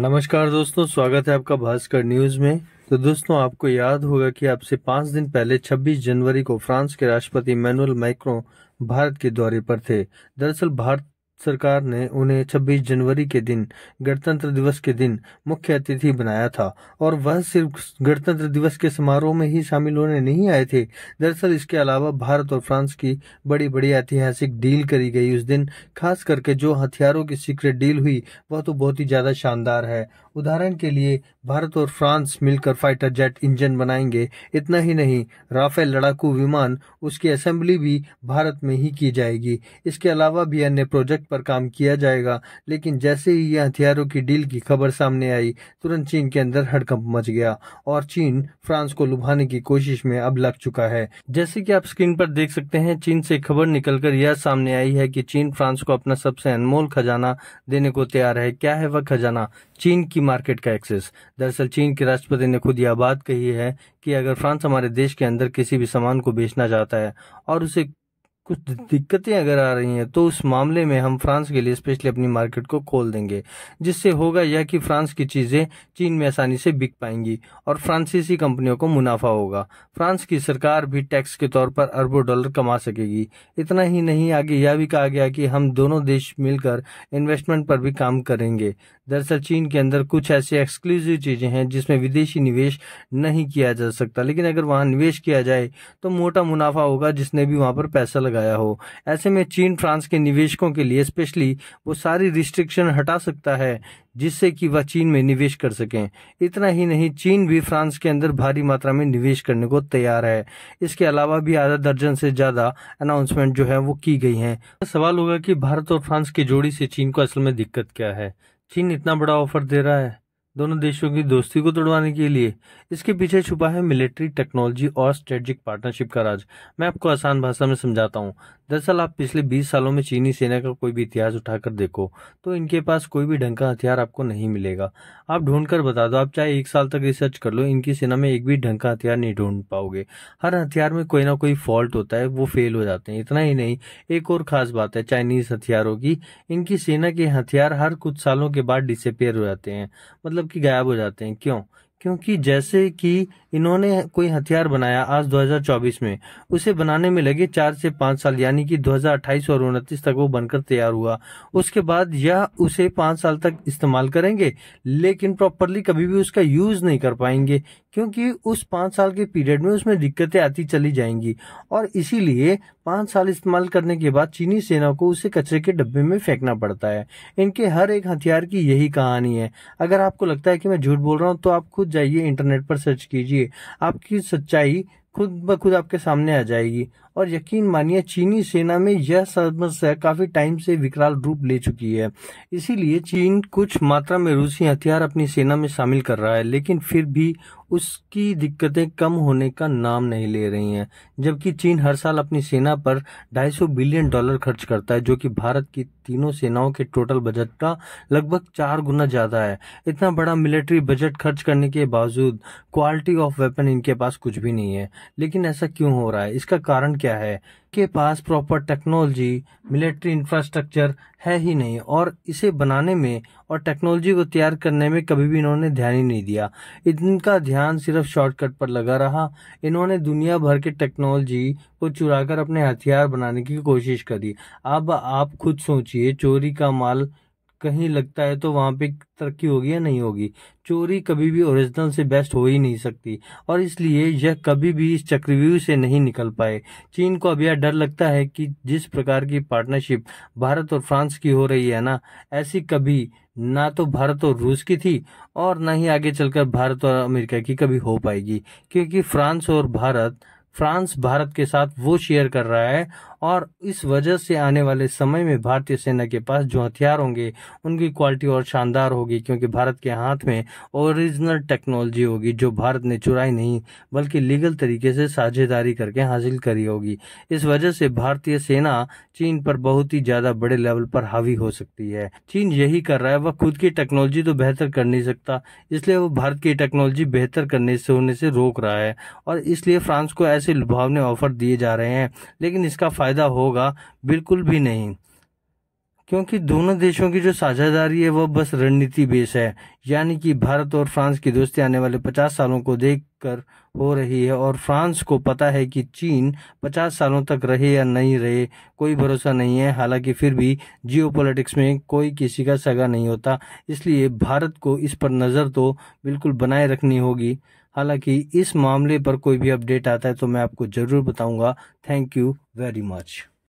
नमस्कार दोस्तों स्वागत है आपका भास्कर न्यूज में तो दोस्तों आपको याद होगा कि आपसे पांच दिन पहले 26 जनवरी को फ्रांस के राष्ट्रपति मैनुअल माइक्रो भारत के दौरे पर थे दरअसल भारत सरकार ने उन्हें 26 जनवरी के दिन गणतंत्र दिवस के दिन मुख्य अतिथि बनाया था और वह सिर्फ गणतंत्र दिवस के समारोह में ही शामिल होने नहीं आए थे दरअसल इसके अलावा भारत और फ्रांस की बड़ी बड़ी ऐतिहासिक डील करी गई उस दिन खास करके जो हथियारों की सीक्रेट डील हुई वह तो बहुत ही ज्यादा शानदार है उदाहरण के लिए भारत और फ्रांस मिलकर फाइटर जेट इंजन बनाएंगे इतना ही नहीं राफेल लड़ाकू विमान उसकी असेंबली भी भारत में ही की जाएगी इसके अलावा भी अन्य प्रोजेक्ट पर काम किया जाएगा लेकिन जैसे ही यह हथियारों की डील की खबर सामने आई तुरंत चीन के अंदर हड़कंप मच गया और चीन फ्रांस को लुभाने की कोशिश में अब लग चुका है जैसे कि आप स्क्रीन पर देख सकते हैं चीन से खबर निकलकर यह सामने आई है कि चीन फ्रांस को अपना सबसे अनमोल खजाना देने को तैयार है क्या है वह खजाना चीन की मार्केट का एक्सेस दरअसल चीन के राष्ट्रपति ने खुद यह बात कही है कि अगर फ्रांस हमारे देश के अंदर किसी भी सामान को बेचना चाहता है और उसे कुछ दिक्कतें अगर आ रही हैं तो उस मामले में हम फ्रांस के लिए स्पेशली अपनी मार्केट को खोल देंगे जिससे होगा यह कि फ्रांस की चीज़ें चीन में आसानी से बिक पाएंगी और फ्रांसीसी कंपनियों को मुनाफा होगा फ्रांस की सरकार भी टैक्स के तौर पर अरबों डॉलर कमा सकेगी इतना ही नहीं आगे यह भी कहा गया कि हम दोनों देश मिलकर इन्वेस्टमेंट पर भी काम करेंगे दरअसल चीन के अंदर कुछ ऐसी एक्सक्लूसिव चीज़ें हैं जिसमें विदेशी निवेश नहीं किया जा सकता लेकिन अगर वहाँ निवेश किया जाए तो मोटा मुनाफा होगा जिसने भी वहाँ पर पैसा लगा लगाया हो ऐसे में चीन फ्रांस के निवेशकों के लिए स्पेशली वो सारी रिस्ट्रिक्शन हटा सकता है जिससे कि वह चीन में निवेश कर सकें इतना ही नहीं चीन भी फ्रांस के अंदर भारी मात्रा में निवेश करने को तैयार है इसके अलावा भी आधा दर्जन से ज़्यादा अनाउंसमेंट जो है वो की गई है सवाल होगा कि भारत और फ्रांस की जोड़ी से चीन को असल में दिक्कत क्या है चीन इतना बड़ा ऑफर दे रहा है दोनों देशों की दोस्ती को तोड़वाने के लिए इसके पीछे छुपा है मिलिट्री टेक्नोलॉजी और स्ट्रेटजिक पार्टनरशिप का राज मैं आपको आसान भाषा में समझाता हूँ दरअसल आप पिछले 20 सालों में चीनी सेना का कोई भी इतिहास उठाकर देखो तो इनके पास कोई भी ढंग का हथियार आपको नहीं मिलेगा आप ढूंढ कर बता दो आप चाहे एक साल तक रिसर्च कर लो इनकी सेना में एक भी ढंग का हथियार नहीं ढूंढ पाओगे हर हथियार में कोई ना कोई फॉल्ट होता है वो फेल हो जाते हैं इतना ही नहीं एक और खास बात है चाइनीज हथियारों की इनकी सेना के हथियार हर कुछ सालों के बाद डिसपेयर हो जाते हैं मतलब की गायब हो जाते हैं क्यों क्योंकि जैसे कि इन्होंने कोई हथियार बनाया आज 2024 में उसे बनाने में लगे चार से पांच साल यानी कि 2028 और उनतीस तक वो बनकर तैयार हुआ उसके बाद यह उसे पाँच साल तक इस्तेमाल करेंगे लेकिन प्रॉपरली कभी भी उसका यूज़ नहीं कर पाएंगे क्योंकि उस पांच साल के पीरियड में उसमें दिक्कतें आती चली जाएंगी और इसीलिए पांच साल इस्तेमाल करने के बाद चीनी सेना को उसे कचरे के डब्बे में फेंकना पड़ता है इनके हर एक हथियार की यही कहानी है अगर आपको लगता है कि मैं झूठ बोल रहा हूँ तो आप खुद जाइए इंटरनेट पर सर्च कीजिए आपकी सच्चाई खुद ब खुद आपके सामने आ जाएगी और यकीन मानिए चीनी सेना में यह समस्या काफी टाइम से विकराल रूप ले चुकी है इसीलिए चीन कुछ मात्रा में रूसी हथियार अपनी सेना में शामिल कर रहा है लेकिन फिर भी उसकी दिक्कतें कम होने का नाम नहीं ले रही हैं जबकि चीन हर साल अपनी सेना पर 250 बिलियन डॉलर खर्च करता है जो कि भारत की तीनों सेनाओं के टोटल बजट का लगभग चार गुना ज़्यादा है इतना बड़ा मिलिट्री बजट खर्च करने के बावजूद क्वालिटी ऑफ वेपन इनके पास कुछ भी नहीं है लेकिन ऐसा क्यों हो रहा है इसका कारण क्या है के पास प्रॉपर टेक्नोलॉजी मिलिट्री इंफ्रास्ट्रक्चर है ही नहीं और इसे बनाने में और टेक्नोलॉजी को तैयार करने में कभी भी इन्होंने ध्यान ही नहीं दिया इनका ध्यान सिर्फ शॉर्टकट पर लगा रहा इन्होंने दुनिया भर के टेक्नोलॉजी को चुराकर अपने हथियार बनाने की कोशिश करी अब आप खुद सोचिए चोरी का माल कहीं लगता है तो वहाँ पे तरक्की होगी या नहीं होगी चोरी कभी भी ओरिजिनल से बेस्ट हो ही नहीं सकती और इसलिए यह कभी भी इस चक्रव्यूह से नहीं निकल पाए चीन को अब यह डर लगता है कि जिस प्रकार की पार्टनरशिप भारत और फ्रांस की हो रही है ना ऐसी कभी ना तो भारत और रूस की थी और ना ही आगे चलकर भारत और अमेरिका की कभी हो पाएगी क्योंकि फ्रांस और भारत फ्रांस भारत के साथ वो शेयर कर रहा है और इस वजह से आने वाले समय में भारतीय सेना के पास जो हथियार होंगे उनकी क्वालिटी और शानदार होगी क्योंकि भारत के हाथ में ओरिजिनल टेक्नोलॉजी होगी जो भारत ने चुराई नहीं बल्कि लीगल तरीके से साझेदारी करके हासिल करी होगी इस वजह से भारतीय सेना चीन पर बहुत ही ज़्यादा बड़े लेवल पर हावी हो सकती है चीन यही कर रहा है वह खुद की टेक्नोलॉजी तो बेहतर कर नहीं सकता इसलिए वो भारत की टेक्नोलॉजी बेहतर करने से होने से रोक रहा है और इसलिए फ्रांस को ऐसे लुभावने ऑफर दिए जा रहे हैं लेकिन इसका फायदा फ़ायदा होगा बिल्कुल भी नहीं क्योंकि दोनों देशों की जो साझेदारी है वह बस रणनीति बेस है यानी कि भारत और फ्रांस की दोस्ती आने वाले 50 सालों को देखकर हो रही है और फ्रांस को पता है कि चीन 50 सालों तक रहे या नहीं रहे कोई भरोसा नहीं है हालांकि फिर भी जियोपॉलिटिक्स में कोई किसी का सगा नहीं होता इसलिए भारत को इस पर नज़र तो बिल्कुल बनाए रखनी होगी हालांकि इस मामले पर कोई भी अपडेट आता है तो मैं आपको ज़रूर बताऊंगा थैंक यू वेरी मच